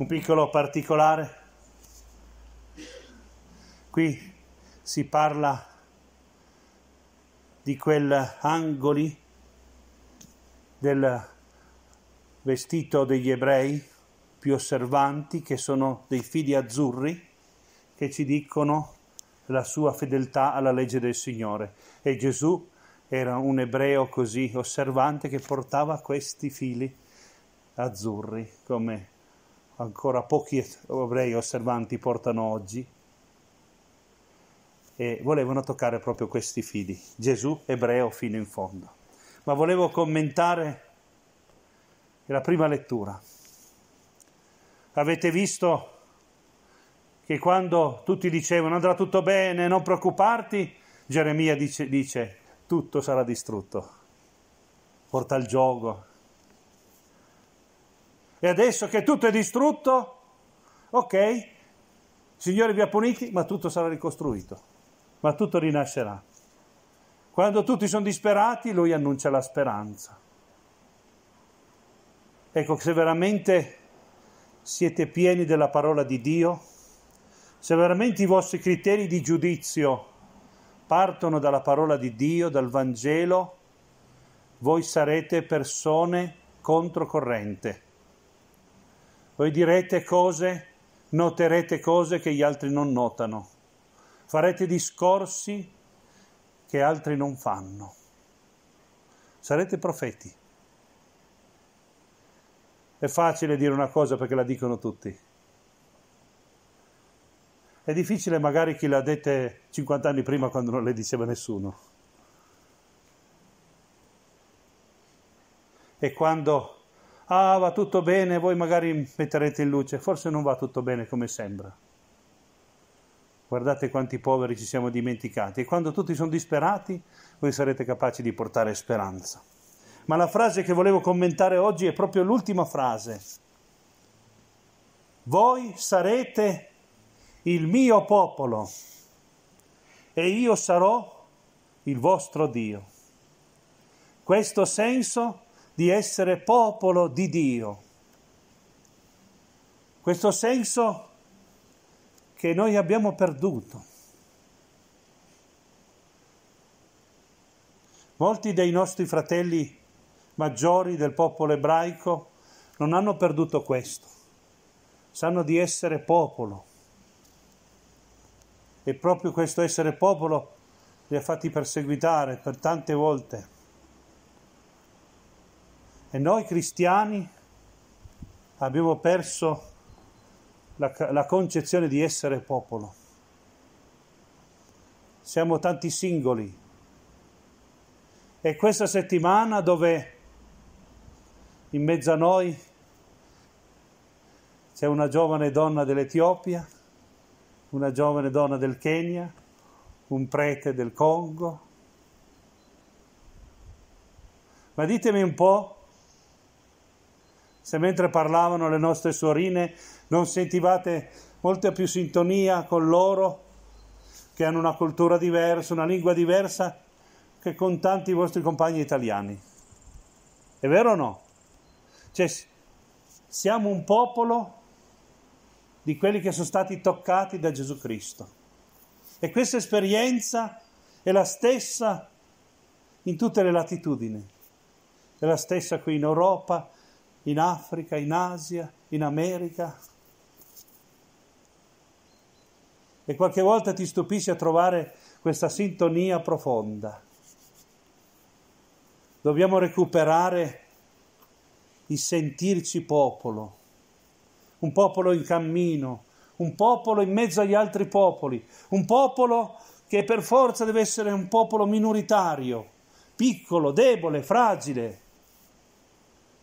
un piccolo particolare. Qui si parla di quell'angoli del vestito degli ebrei più osservanti che sono dei fili azzurri che ci dicono la sua fedeltà alla legge del Signore e Gesù era un ebreo così osservante che portava questi fili azzurri come ancora pochi ebrei osservanti portano oggi, e volevano toccare proprio questi fili, Gesù ebreo fino in fondo. Ma volevo commentare la prima lettura. Avete visto che quando tutti dicevano andrà tutto bene, non preoccuparti, Geremia dice, dice tutto sarà distrutto, porta il gioco, e adesso che tutto è distrutto, ok, Signore vi ha puniti, ma tutto sarà ricostruito, ma tutto rinascerà. Quando tutti sono disperati, lui annuncia la speranza. Ecco, se veramente siete pieni della parola di Dio, se veramente i vostri criteri di giudizio partono dalla parola di Dio, dal Vangelo, voi sarete persone controcorrente voi direte cose, noterete cose che gli altri non notano, farete discorsi che altri non fanno. Sarete profeti. È facile dire una cosa perché la dicono tutti. È difficile magari chi l'ha detta 50 anni prima quando non le diceva nessuno. E quando ah va tutto bene, voi magari metterete in luce, forse non va tutto bene come sembra. Guardate quanti poveri ci siamo dimenticati e quando tutti sono disperati voi sarete capaci di portare speranza. Ma la frase che volevo commentare oggi è proprio l'ultima frase. Voi sarete il mio popolo e io sarò il vostro Dio. Questo senso di essere popolo di Dio. Questo senso che noi abbiamo perduto. Molti dei nostri fratelli maggiori del popolo ebraico non hanno perduto questo, sanno di essere popolo. E proprio questo essere popolo li ha fatti perseguitare per tante volte. E noi cristiani abbiamo perso la, la concezione di essere popolo. Siamo tanti singoli. E questa settimana dove in mezzo a noi c'è una giovane donna dell'Etiopia, una giovane donna del Kenya, un prete del Congo. Ma ditemi un po' se mentre parlavano le nostre suorine non sentivate molta più sintonia con loro, che hanno una cultura diversa, una lingua diversa, che con tanti vostri compagni italiani. È vero o no? Cioè, siamo un popolo di quelli che sono stati toccati da Gesù Cristo. E questa esperienza è la stessa in tutte le latitudini, è la stessa qui in Europa, in Africa, in Asia, in America. E qualche volta ti stupisci a trovare questa sintonia profonda. Dobbiamo recuperare il sentirci popolo, un popolo in cammino, un popolo in mezzo agli altri popoli, un popolo che per forza deve essere un popolo minoritario, piccolo, debole, fragile,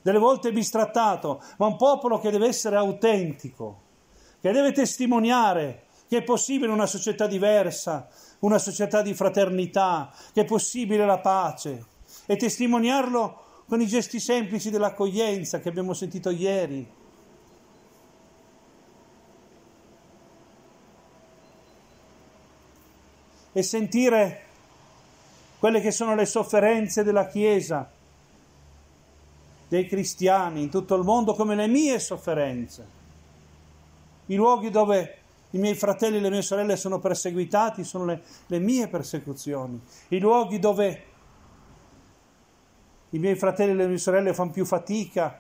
delle volte bistrattato, ma un popolo che deve essere autentico, che deve testimoniare che è possibile una società diversa, una società di fraternità, che è possibile la pace e testimoniarlo con i gesti semplici dell'accoglienza che abbiamo sentito ieri. E sentire quelle che sono le sofferenze della Chiesa dei cristiani in tutto il mondo come le mie sofferenze. I luoghi dove i miei fratelli e le mie sorelle sono perseguitati sono le, le mie persecuzioni. I luoghi dove i miei fratelli e le mie sorelle fanno più fatica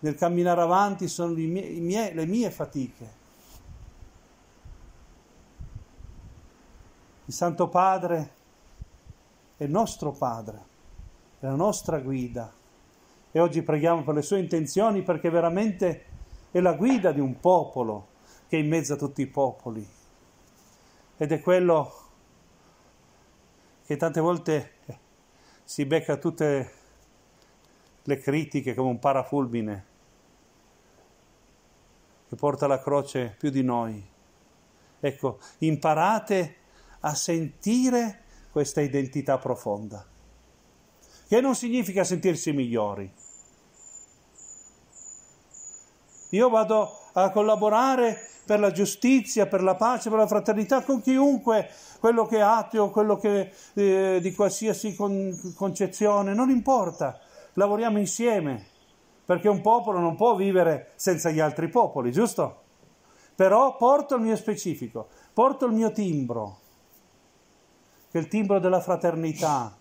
nel camminare avanti sono le mie, mie, le mie fatiche. Il Santo Padre è nostro Padre, è la nostra guida. E oggi preghiamo per le sue intenzioni perché veramente è la guida di un popolo che è in mezzo a tutti i popoli. Ed è quello che tante volte si becca tutte le critiche come un parafulmine che porta la croce più di noi. Ecco, imparate a sentire questa identità profonda, che non significa sentirsi migliori Io vado a collaborare per la giustizia, per la pace, per la fraternità con chiunque, quello che è ateo, quello che eh, di qualsiasi con, concezione, non importa. Lavoriamo insieme, perché un popolo non può vivere senza gli altri popoli, giusto? Però porto il mio specifico, porto il mio timbro, che è il timbro della fraternità,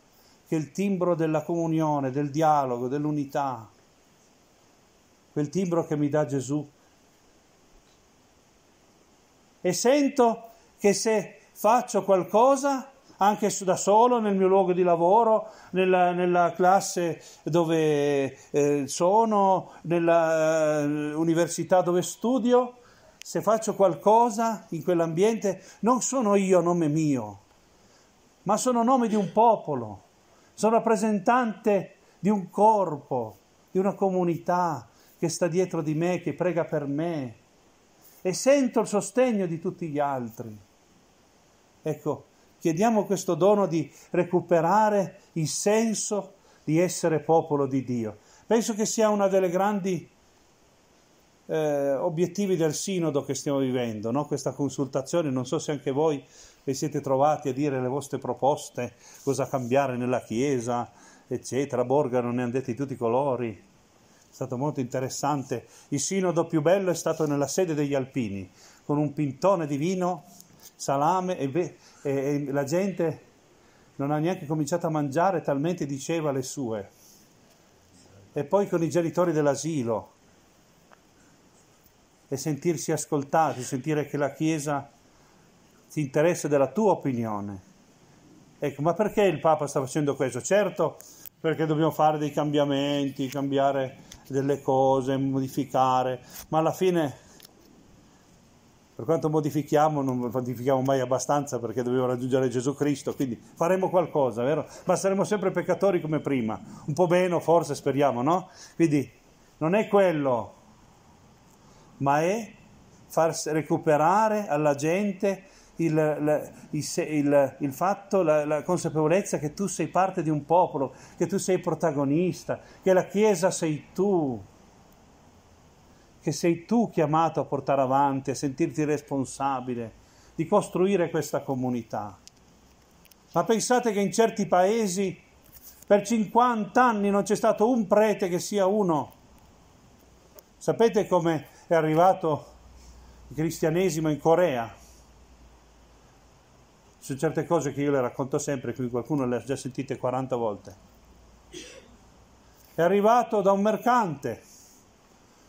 che è il timbro della comunione, del dialogo, dell'unità quel timbro che mi dà Gesù. E sento che se faccio qualcosa, anche da solo, nel mio luogo di lavoro, nella, nella classe dove eh, sono, nell'università eh, dove studio, se faccio qualcosa in quell'ambiente, non sono io a nome mio, ma sono nome di un popolo, sono rappresentante di un corpo, di una comunità, che sta dietro di me, che prega per me e sento il sostegno di tutti gli altri. Ecco, chiediamo questo dono di recuperare il senso di essere popolo di Dio. Penso che sia uno dei grandi eh, obiettivi del sinodo che stiamo vivendo, no? questa consultazione, non so se anche voi vi siete trovati a dire le vostre proposte, cosa cambiare nella Chiesa, eccetera, Borga non ne hanno detti tutti i colori, è stato molto interessante. Il sinodo più bello è stato nella sede degli alpini, con un pintone di vino, salame e, be- e, e la gente non ha neanche cominciato a mangiare talmente diceva le sue. E poi con i genitori dell'asilo e sentirsi ascoltati, sentire che la Chiesa ti interessa della tua opinione. Ecco, ma perché il Papa sta facendo questo? Certo, perché dobbiamo fare dei cambiamenti, cambiare delle cose, modificare, ma alla fine per quanto modifichiamo non modifichiamo mai abbastanza perché dobbiamo raggiungere Gesù Cristo, quindi faremo qualcosa, vero? Ma saremo sempre peccatori come prima, un po' meno forse speriamo, no? Quindi non è quello, ma è far recuperare alla gente il, la, il, il, il fatto, la, la, consapevolezza che tu sei parte di un popolo, che tu sei protagonista, che la Chiesa sei tu, che sei tu chiamato a portare avanti, a sentirti responsabile di costruire questa comunità. Ma pensate che in certi paesi per 50 anni non c'è stato un prete che sia uno. Sapete come è arrivato il cristianesimo in Corea? su certe cose che io le racconto sempre, qui qualcuno le ha già sentite 40 volte. È arrivato da un mercante,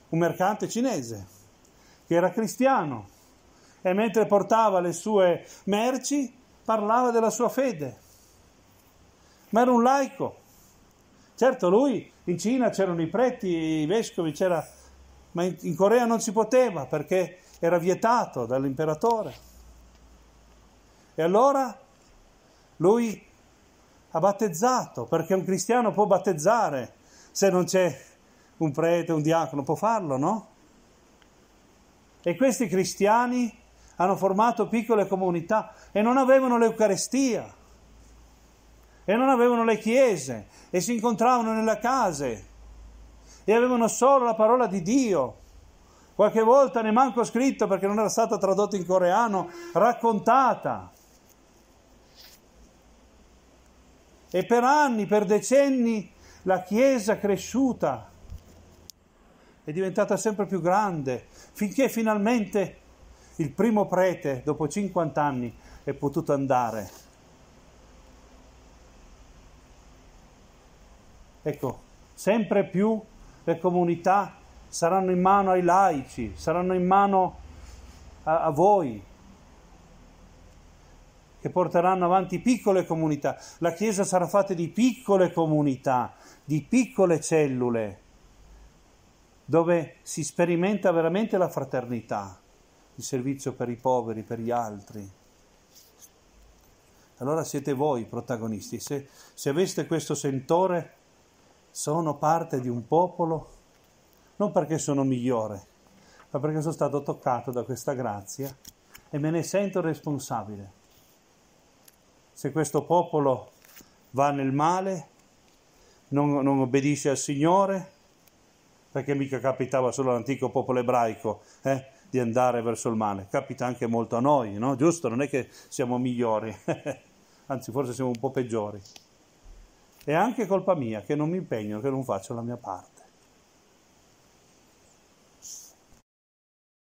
un mercante cinese, che era cristiano e mentre portava le sue merci parlava della sua fede, ma era un laico. Certo, lui in Cina c'erano i preti, i vescovi, c'era, ma in Corea non si poteva perché era vietato dall'imperatore. E allora lui ha battezzato, perché un cristiano può battezzare, se non c'è un prete, un diacono, può farlo, no? E questi cristiani hanno formato piccole comunità e non avevano l'Eucarestia e non avevano le chiese e si incontravano nelle case e avevano solo la parola di Dio. Qualche volta ne manco scritto perché non era stata tradotta in coreano, raccontata. E per anni, per decenni, la Chiesa cresciuta è diventata sempre più grande, finché finalmente il primo prete, dopo 50 anni, è potuto andare. Ecco, sempre più le comunità saranno in mano ai laici, saranno in mano a, a voi, che porteranno avanti piccole comunità. La Chiesa sarà fatta di piccole comunità, di piccole cellule, dove si sperimenta veramente la fraternità, il servizio per i poveri, per gli altri. Allora siete voi i protagonisti. Se, se aveste questo sentore, sono parte di un popolo, non perché sono migliore, ma perché sono stato toccato da questa grazia e me ne sento responsabile se questo popolo va nel male, non, non obbedisce al Signore, perché mica capitava solo all'antico popolo ebraico eh, di andare verso il male, capita anche molto a noi, no? giusto? Non è che siamo migliori, anzi forse siamo un po' peggiori. È anche colpa mia che non mi impegno, che non faccio la mia parte.